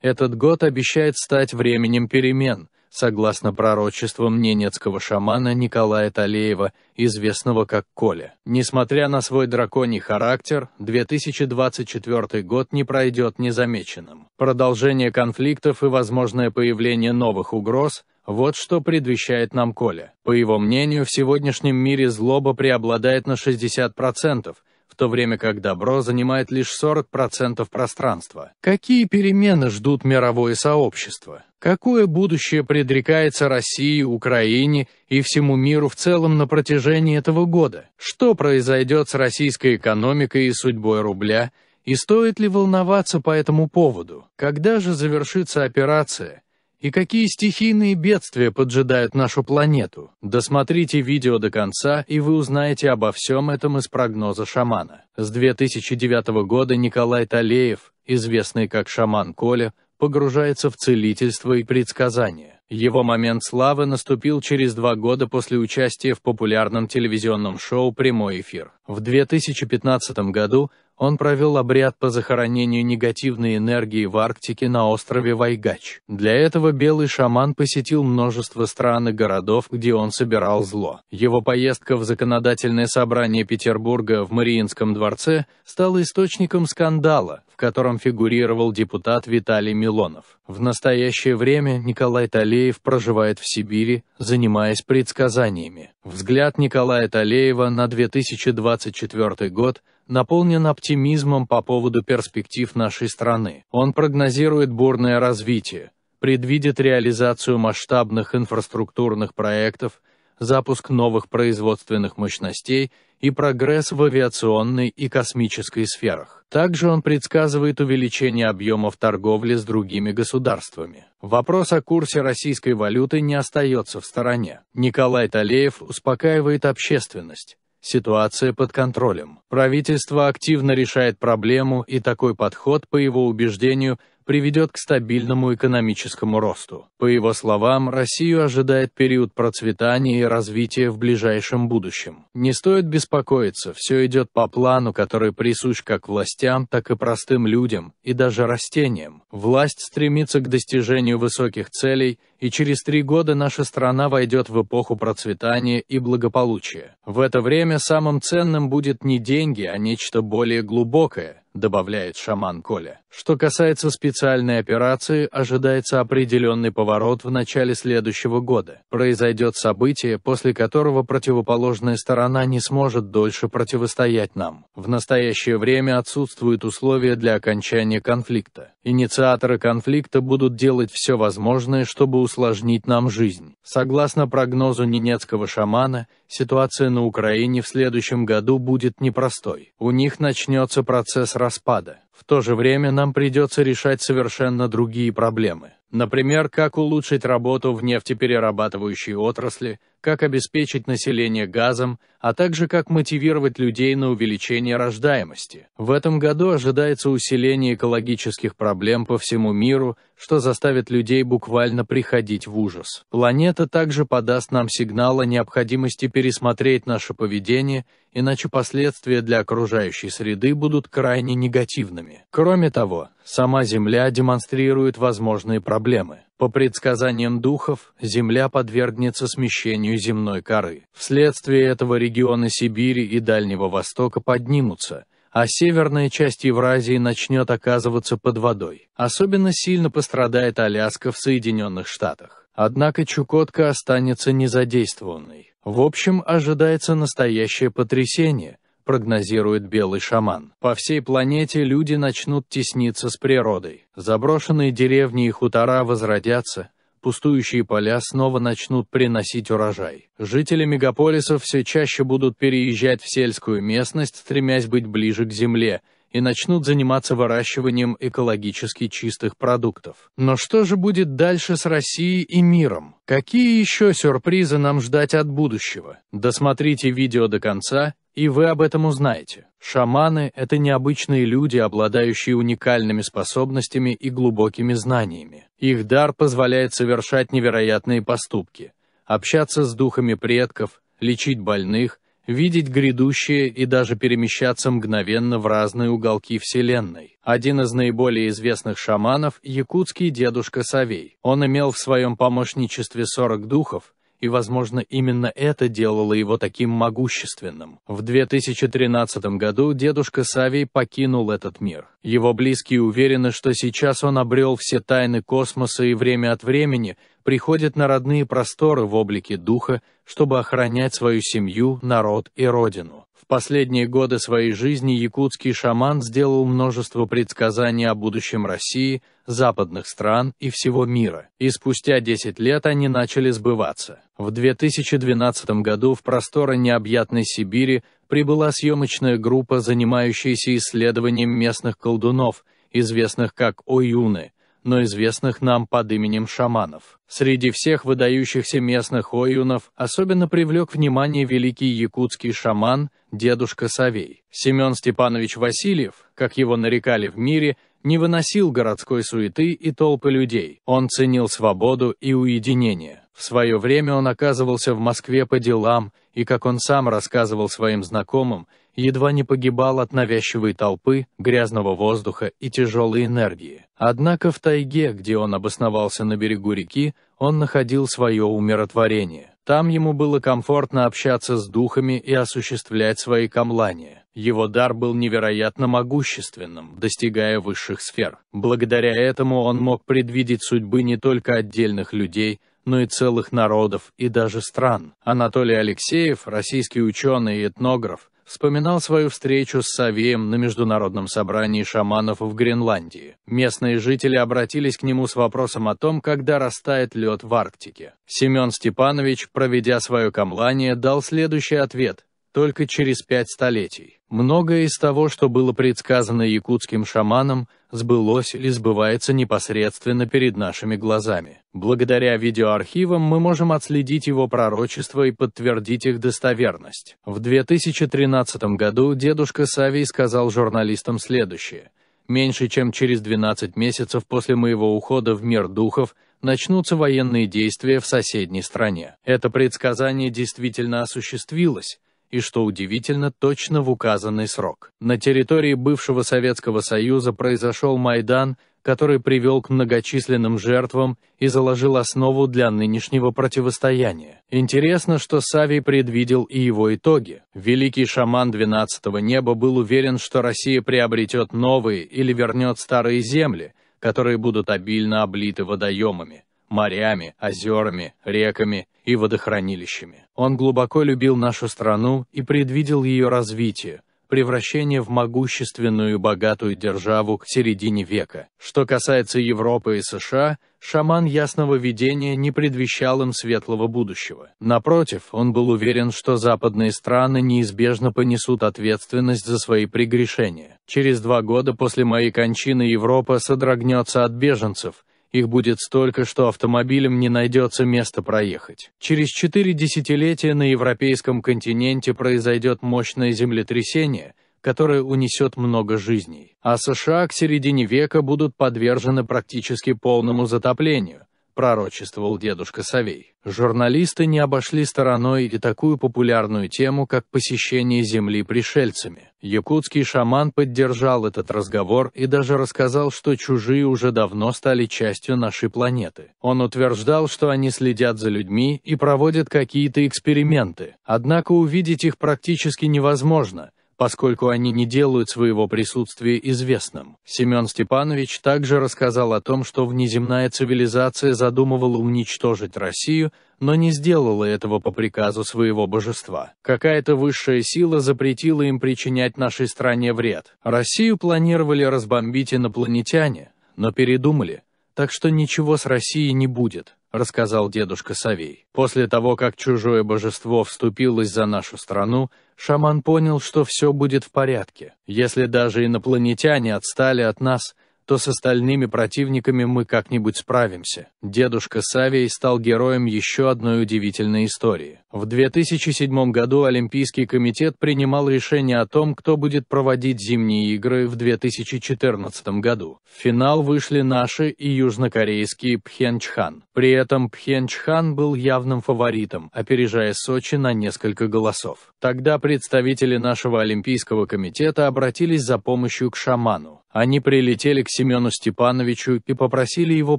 Этот год обещает стать временем перемен, согласно пророчествам ненецкого шамана Николая Талеева, известного как Коля. Несмотря на свой драконий характер, 2024 год не пройдет незамеченным. Продолжение конфликтов и возможное появление новых угроз – вот что предвещает нам Коля. По его мнению, в сегодняшнем мире злоба преобладает на 60%, то время как добро занимает лишь 40% пространства. Какие перемены ждут мировое сообщество? Какое будущее предрекается России, Украине и всему миру в целом на протяжении этого года? Что произойдет с российской экономикой и судьбой рубля? И стоит ли волноваться по этому поводу? Когда же завершится операция? и какие стихийные бедствия поджидают нашу планету. Досмотрите видео до конца, и вы узнаете обо всем этом из прогноза шамана. С 2009 года Николай Талеев, известный как шаман Коля, погружается в целительство и предсказания. Его момент славы наступил через два года после участия в популярном телевизионном шоу «Прямой эфир». В 2015 году он провел обряд по захоронению негативной энергии в Арктике на острове Вайгач. Для этого белый шаман посетил множество стран и городов, где он собирал зло. Его поездка в законодательное собрание Петербурга в Мариинском дворце стала источником скандала, в котором фигурировал депутат Виталий Милонов. В настоящее время Николай Талеев проживает в Сибири, занимаясь предсказаниями. Взгляд Николая Талеева на 2020 2024 год наполнен оптимизмом по поводу перспектив нашей страны. Он прогнозирует бурное развитие, предвидит реализацию масштабных инфраструктурных проектов, запуск новых производственных мощностей и прогресс в авиационной и космической сферах. Также он предсказывает увеличение объемов торговли с другими государствами. Вопрос о курсе российской валюты не остается в стороне. Николай Талеев успокаивает общественность. Ситуация под контролем. Правительство активно решает проблему, и такой подход, по его убеждению, приведет к стабильному экономическому росту. По его словам, Россию ожидает период процветания и развития в ближайшем будущем. Не стоит беспокоиться, все идет по плану, который присущ как властям, так и простым людям, и даже растениям. Власть стремится к достижению высоких целей, и через три года наша страна войдет в эпоху процветания и благополучия. В это время самым ценным будет не деньги, а нечто более глубокое, добавляет шаман Коля. Что касается специальной операции, ожидается определенный поворот в начале следующего года. Произойдет событие, после которого противоположная сторона не сможет дольше противостоять нам. В настоящее время отсутствуют условия для окончания конфликта. Инициаторы конфликта будут делать все возможное, чтобы усложнить нам жизнь. Согласно прогнозу ненецкого шамана, ситуация на Украине в следующем году будет непростой. У них начнется процесс распада. В то же время нам придется решать совершенно другие проблемы. Например, как улучшить работу в нефтеперерабатывающей отрасли, как обеспечить население газом, а также как мотивировать людей на увеличение рождаемости. В этом году ожидается усиление экологических проблем по всему миру, что заставит людей буквально приходить в ужас. Планета также подаст нам сигнал о необходимости пересмотреть наше поведение, иначе последствия для окружающей среды будут крайне негативными. Кроме того, сама Земля демонстрирует возможные проблемы проблемы. По предсказаниям духов, Земля подвергнется смещению земной коры. Вследствие этого регионы Сибири и Дальнего Востока поднимутся, а северная часть Евразии начнет оказываться под водой. Особенно сильно пострадает Аляска в Соединенных Штатах. Однако Чукотка останется незадействованной. В общем, ожидается настоящее потрясение – прогнозирует белый шаман. По всей планете люди начнут тесниться с природой. Заброшенные деревни и хутора возродятся, пустующие поля снова начнут приносить урожай. Жители мегаполисов все чаще будут переезжать в сельскую местность, стремясь быть ближе к земле – и начнут заниматься выращиванием экологически чистых продуктов. Но что же будет дальше с Россией и миром? Какие еще сюрпризы нам ждать от будущего? Досмотрите видео до конца, и вы об этом узнаете. Шаманы – это необычные люди, обладающие уникальными способностями и глубокими знаниями. Их дар позволяет совершать невероятные поступки, общаться с духами предков, лечить больных – видеть грядущее и даже перемещаться мгновенно в разные уголки Вселенной. Один из наиболее известных шаманов – якутский дедушка Савей. Он имел в своем помощничестве 40 духов, и, возможно, именно это делало его таким могущественным. В 2013 году дедушка Савий покинул этот мир. Его близкие уверены, что сейчас он обрел все тайны космоса и время от времени приходит на родные просторы в облике духа, чтобы охранять свою семью, народ и родину. В последние годы своей жизни якутский шаман сделал множество предсказаний о будущем России, западных стран и всего мира, и спустя 10 лет они начали сбываться. В 2012 году в просторы необъятной Сибири прибыла съемочная группа, занимающаяся исследованием местных колдунов, известных как Оюны – но известных нам под именем шаманов. Среди всех выдающихся местных оюнов особенно привлек внимание великий якутский шаман, дедушка Савей. Семен Степанович Васильев, как его нарекали в мире, не выносил городской суеты и толпы людей. Он ценил свободу и уединение. В свое время он оказывался в Москве по делам, и, как он сам рассказывал своим знакомым, едва не погибал от навязчивой толпы, грязного воздуха и тяжелой энергии. Однако в тайге, где он обосновался на берегу реки, он находил свое умиротворение. Там ему было комфортно общаться с духами и осуществлять свои камлания. Его дар был невероятно могущественным, достигая высших сфер. Благодаря этому он мог предвидеть судьбы не только отдельных людей, но и целых народов и даже стран. Анатолий Алексеев, российский ученый и этнограф, вспоминал свою встречу с Савием на Международном собрании шаманов в Гренландии. Местные жители обратились к нему с вопросом о том, когда растает лед в Арктике. Семен Степанович, проведя свое камлание, дал следующий ответ только через пять столетий. Многое из того, что было предсказано якутским шаманом, сбылось или сбывается непосредственно перед нашими глазами. Благодаря видеоархивам мы можем отследить его пророчества и подтвердить их достоверность. В 2013 году дедушка Савий сказал журналистам следующее. «Меньше чем через 12 месяцев после моего ухода в мир духов – начнутся военные действия в соседней стране. Это предсказание действительно осуществилось, и, что удивительно, точно в указанный срок. На территории бывшего Советского Союза произошел Майдан, который привел к многочисленным жертвам и заложил основу для нынешнего противостояния. Интересно, что Савий предвидел и его итоги. Великий шаман 12-го неба был уверен, что Россия приобретет новые или вернет старые земли, которые будут обильно облиты водоемами морями, озерами, реками и водохранилищами. Он глубоко любил нашу страну и предвидел ее развитие, превращение в могущественную и богатую державу к середине века. Что касается Европы и США, шаман ясного видения не предвещал им светлого будущего. Напротив, он был уверен, что западные страны неизбежно понесут ответственность за свои прегрешения. Через два года после моей кончины Европа содрогнется от беженцев, их будет столько, что автомобилям не найдется места проехать. Через четыре десятилетия на европейском континенте произойдет мощное землетрясение, которое унесет много жизней. А США к середине века будут подвержены практически полному затоплению, пророчествовал дедушка Савей. Журналисты не обошли стороной и такую популярную тему, как посещение Земли пришельцами. Якутский шаман поддержал этот разговор и даже рассказал, что чужие уже давно стали частью нашей планеты. Он утверждал, что они следят за людьми и проводят какие-то эксперименты. Однако увидеть их практически невозможно, поскольку они не делают своего присутствия известным. Семен Степанович также рассказал о том, что внеземная цивилизация задумывала уничтожить Россию, но не сделала этого по приказу своего божества. Какая-то высшая сила запретила им причинять нашей стране вред. Россию планировали разбомбить инопланетяне, но передумали, так что ничего с Россией не будет. — рассказал дедушка Савей. «После того, как чужое божество вступилось за нашу страну, шаман понял, что все будет в порядке. Если даже инопланетяне отстали от нас — то с остальными противниками мы как-нибудь справимся. Дедушка Савий стал героем еще одной удивительной истории. В 2007 году Олимпийский комитет принимал решение о том, кто будет проводить зимние игры в 2014 году. В финал вышли наши и южнокорейские Пхенчхан. При этом Пхенчхан был явным фаворитом, опережая Сочи на несколько голосов. Тогда представители нашего Олимпийского комитета обратились за помощью к шаману они прилетели к Семену Степановичу и попросили его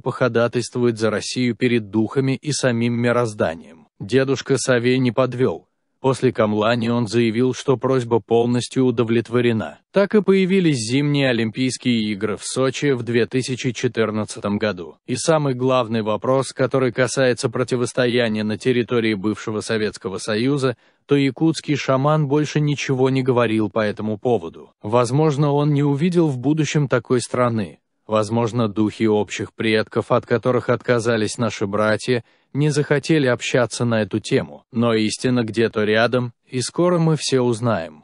походатайствовать за Россию перед духами и самим мирозданием. Дедушка Савей не подвел, После Камлани он заявил, что просьба полностью удовлетворена. Так и появились зимние Олимпийские игры в Сочи в 2014 году. И самый главный вопрос, который касается противостояния на территории бывшего Советского Союза, то якутский шаман больше ничего не говорил по этому поводу. Возможно, он не увидел в будущем такой страны, Возможно, духи общих предков, от которых отказались наши братья, не захотели общаться на эту тему, но истина где-то рядом, и скоро мы все узнаем.